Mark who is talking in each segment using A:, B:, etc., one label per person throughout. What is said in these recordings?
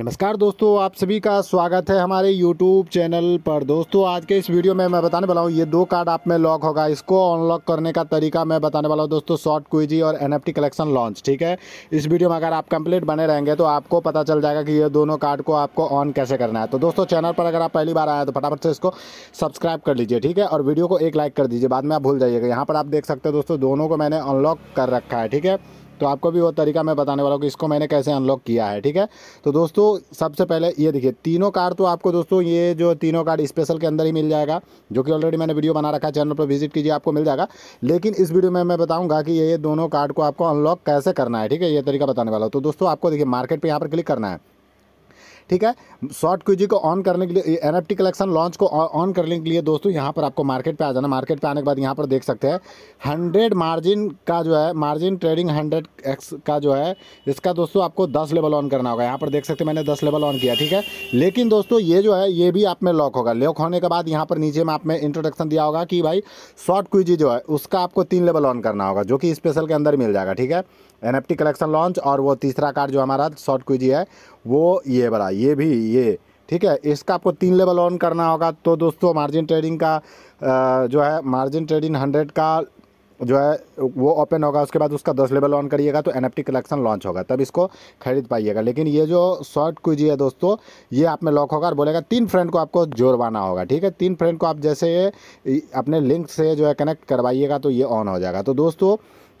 A: नमस्कार दोस्तों आप सभी का स्वागत है हमारे YouTube चैनल पर दोस्तों आज के इस वीडियो में मैं बताने वाला हूँ ये दो कार्ड आप में लॉक होगा इसको अनलॉक करने का तरीका मैं बताने वाला हूँ दोस्तों शॉर्ट क्विजी और एन कलेक्शन लॉन्च ठीक है इस वीडियो में अगर आप कंप्लीट बने रहेंगे तो आपको पता चल जाएगा कि ये दोनों कार्ड को आपको ऑन कैसे करना है तो दोस्तों चैनल पर अगर आप पहली बार आए तो फटाफट से इसको सब्सक्राइब कर लीजिए ठीक है और वीडियो को एक लाइक कर दीजिए बाद में आप भूल जाइएगा यहाँ पर आप देख सकते हो दोस्तों दोनों को मैंने अनलॉक कर रखा है ठीक है तो आपको भी वो तरीका मैं बताने वाला हूँ कि इसको मैंने कैसे अनलॉक किया है ठीक है तो दोस्तों सबसे पहले ये देखिए तीनों कार्ड तो आपको दोस्तों ये जो तीनों कार्ड स्पेशल के अंदर ही मिल जाएगा जो कि ऑलरेडी मैंने वीडियो बना रखा है चैनल पर विजिट कीजिए आपको मिल जाएगा लेकिन इस वीडियो में मैं बताऊँगा कि ये दोनों कार्ड को आपको अनलॉक कैसे करना है ठीक है ये तरीका बताने वाला हूँ तो दोस्तों आपको देखिए मार्केट पर यहाँ पर क्लिक करना है ठीक है शॉर्ट क्यूजी को ऑन करने के लिए एन एफ कलेक्शन लॉन्च को ऑन करने के लिए दोस्तों यहाँ पर आपको मार्केट पर आ जाना मार्केट पर आने के बाद यहाँ पर देख सकते हैं हंड्रेड मार्जिन का जो है मार्जिन ट्रेडिंग हंड्रेड एक्स का जो है इसका दोस्तों आपको दस लेवल ऑन करना होगा यहाँ पर देख सकते हैं मैंने दस लेवल ऑन किया ठीक है लेकिन दोस्तों ये जो है ये भी आप में लॉक होगा लॉक होने के बाद यहाँ पर नीचे में आप में इंट्रोडक्शन दिया होगा कि भाई शॉर्ट क्विजी जो है उसका आपको तीन लेवल ऑन करना होगा जो कि स्पेशल के अंदर मिल जाएगा ठीक है एन कलेक्शन लॉन्च और वो तीसरा कार्ड जो हमारा शॉर्ट क्विजी है वो ये बड़ा ये भी ये ठीक है इसका आपको तीन लेवल ऑन करना होगा तो दोस्तों मार्जिन ट्रेडिंग का जो है मार्जिन ट्रेडिंग हंड्रेड का जो है वो ओपन होगा उसके बाद उसका दस लेवल ऑन करिएगा तो एन कलेक्शन लॉन्च होगा तब इसको खरीद पाइएगा लेकिन ये जो शॉर्ट क्विज है दोस्तों ये आप में लॉक होगा और बोलेगा तीन फ्रेंड को आपको जोड़वाना होगा ठीक है तीन फ्रेंड को आप जैसे अपने लिंक से जो है कनेक्ट करवाइएगा तो ये ऑन हो जाएगा तो दोस्तों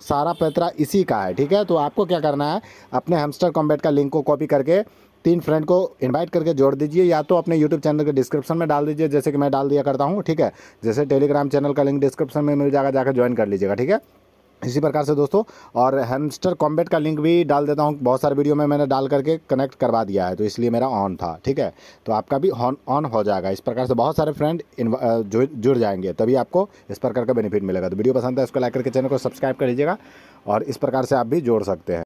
A: सारा पैतरा इसी का है ठीक है तो आपको क्या करना है अपने हमस्टर कॉम्बेट का लिंक को कॉपी करके तीन फ्रेंड को इनवाइट करके जोड़ दीजिए या तो अपने यूट्यूब चैनल के डिस्क्रिप्शन में डाल दीजिए जैसे कि मैं डाल दिया करता हूँ ठीक है जैसे टेलीग्राम चैनल का लिंक डिस्क्रिप्शन में मिल जाएगा जाकर ज्वाइन कर लीजिएगा ठीक है इसी प्रकार से दोस्तों और हैमस्टर कॉम्बेट का लिंक भी डाल देता हूँ बहुत सारे वीडियो में मैंने डाल करके कनेक्ट करवा दिया है तो इसलिए मेरा ऑन था ठीक है तो आपका भी ऑन ऑन हो जाएगा इस प्रकार से बहुत सारे फ्रेंड जुड़ जुड़ जाएंगे तभी आपको इस प्रकार का बेनिफिट मिलेगा तो वीडियो पसंद है इसको लाइक करके चैनल को सब्सक्राइब कर लीजिएगा और इस प्रकार से आप भी जोड़ सकते हैं